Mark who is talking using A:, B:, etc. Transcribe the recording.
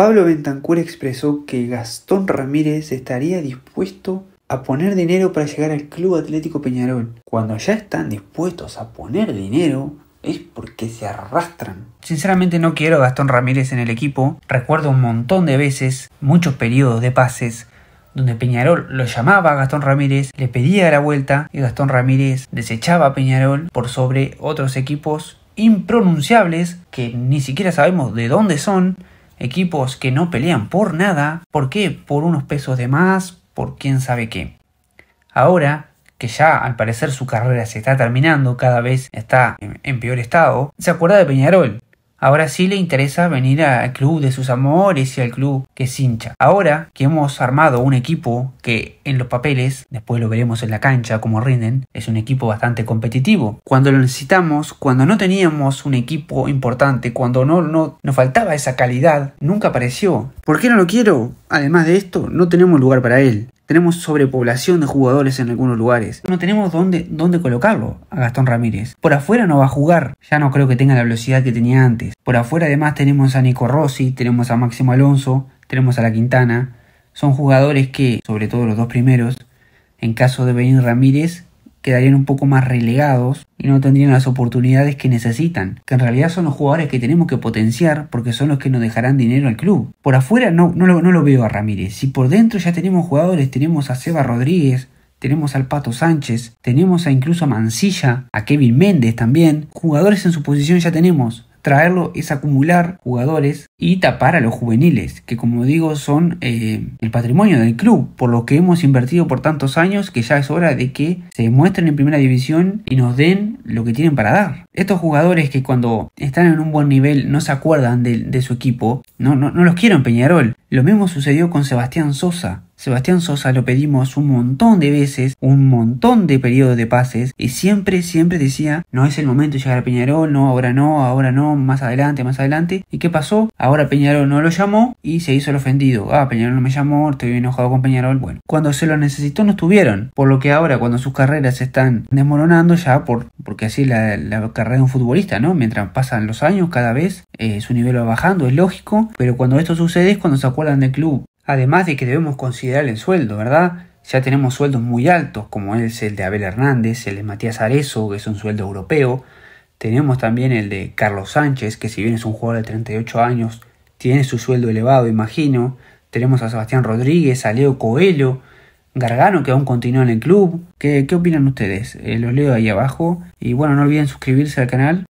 A: Pablo Bentancur expresó que Gastón Ramírez estaría dispuesto a poner dinero para llegar al Club Atlético Peñarol. Cuando ya están dispuestos a poner dinero, es porque se arrastran. Sinceramente no quiero a Gastón Ramírez en el equipo. Recuerdo un montón de veces, muchos periodos de pases, donde Peñarol lo llamaba a Gastón Ramírez, le pedía la vuelta y Gastón Ramírez desechaba a Peñarol por sobre otros equipos impronunciables que ni siquiera sabemos de dónde son equipos que no pelean por nada, ¿por qué? Por unos pesos de más, por quién sabe qué. Ahora que ya al parecer su carrera se está terminando, cada vez está en, peor estado, se acuerda de Peñarol, Ahora sí le interesa venir al club de sus amores y al club que es hincha. Ahora que hemos armado un equipo que en los papeles, después lo veremos en la cancha como rinden, es un equipo bastante competitivo. Cuando lo necesitamos, cuando no teníamos un equipo importante, cuando no, no nos faltaba esa calidad, nunca apareció. ¿Por qué no lo quiero? Además de esto, no tenemos lugar para él. Tenemos sobrepoblación de jugadores en algunos lugares. No tenemos dónde, dónde colocarlo a Gastón Ramírez. Por afuera no va a jugar. Ya no creo que tenga la velocidad que tenía antes. Por afuera además tenemos a Nico Rossi, tenemos a Máximo Alonso, tenemos a La Quintana. Son jugadores que, sobre todo los dos primeros, en caso de venir Ramírez, quedarían un poco más relegados y no tendrían las oportunidades que necesitan, que en realidad son los jugadores que tenemos que potenciar porque son los que nos dejarán dinero al club. Por afuera no, no, lo, no lo veo a Ramírez, si por dentro ya tenemos jugadores, tenemos a Seba Rodríguez, tenemos al Pato Sánchez, tenemos a incluso a Mancilla, a Kevin Méndez también, jugadores en su posición ya tenemos, traerlo es acumular jugadores y tapar a los juveniles, que como digo son eh, el patrimonio del club, por lo que hemos invertido por tantos años que ya es hora de que se muestren en primera división y nos den lo que tienen para dar. Estos jugadores que cuando están en un buen nivel no se acuerdan de, su equipo, no, no, no los quiero Peñarol. Lo mismo sucedió con Sebastián Sosa, Sebastián Sosa lo pedimos un montón de veces, un montón de periodos de pases, y siempre, siempre decía, no es el momento de llegar a Peñarol, no, ahora no, ahora no, más adelante, más adelante. ¿Y qué pasó? Ahora Peñarol no lo llamó y se hizo el ofendido. Ah, Peñarol no me llamó, estoy enojado con Peñarol. Bueno, cuando se lo necesitó no estuvieron, por lo que ahora cuando sus carreras se están desmoronando ya, por, porque así la, la carrera de un futbolista, ¿no? Mientras pasan los años, cada vez eh, su nivel va bajando, es lógico, pero cuando esto sucede es cuando se acuerdan del club. Además de que debemos considerar el sueldo, ¿verdad? Ya tenemos sueldos muy altos, como es el de Abel Hernández, el de Matías Arezo, que es un sueldo europeo. Tenemos también el de Carlos Sánchez, que si bien es un jugador de 38 años, tiene su sueldo elevado, imagino. Tenemos a Sebastián Rodríguez, a Leo Coelho, Gargano, que aún continúa en el club. ¿Qué, opinan ustedes? Eh, los leo ahí abajo. Y bueno, no olviden suscribirse al canal